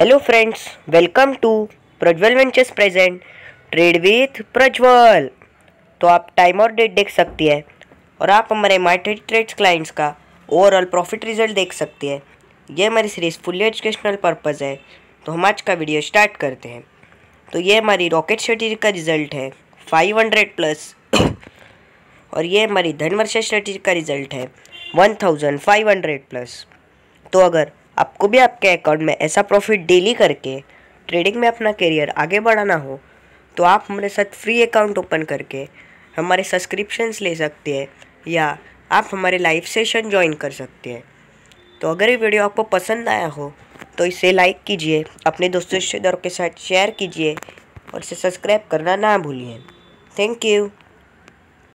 hello friends welcome to Prajwal ventures present trade with Prajwal तो आप time और डेट देख सकती है और आप हमारे मार्केट ट्रेड्स क्लाइंट्स का ओवरऑल प्रॉफिट रिजल्ट देख सकती है ये हमारी सीरीज़ फुल्ली एजुकेशनल पर्पज़ है तो हम आज का वीडियो स्टार्ट करते हैं तो ये हमारी रॉकेट स्ट्रेटी का रिज़ल्ट है फाइव हंड्रेड प्लस और ये हमारी धनवर्षा स्ट्रेटी का रिज़ल्ट है one thousand five hundred plus तो अगर आपको भी आपके अकाउंट में ऐसा प्रॉफिट डेली करके ट्रेडिंग में अपना करियर आगे बढ़ाना हो तो आप हमारे साथ फ्री अकाउंट ओपन करके हमारे सब्सक्रिप्शंस ले सकते हैं या आप हमारे लाइव सेशन ज्वाइन कर सकते हैं तो अगर ये वीडियो आपको पसंद आया हो तो इसे लाइक कीजिए अपने दोस्तों रिश्तेदारों के साथ शेयर कीजिए और इसे सब्सक्राइब करना ना भूलिए थैंक यू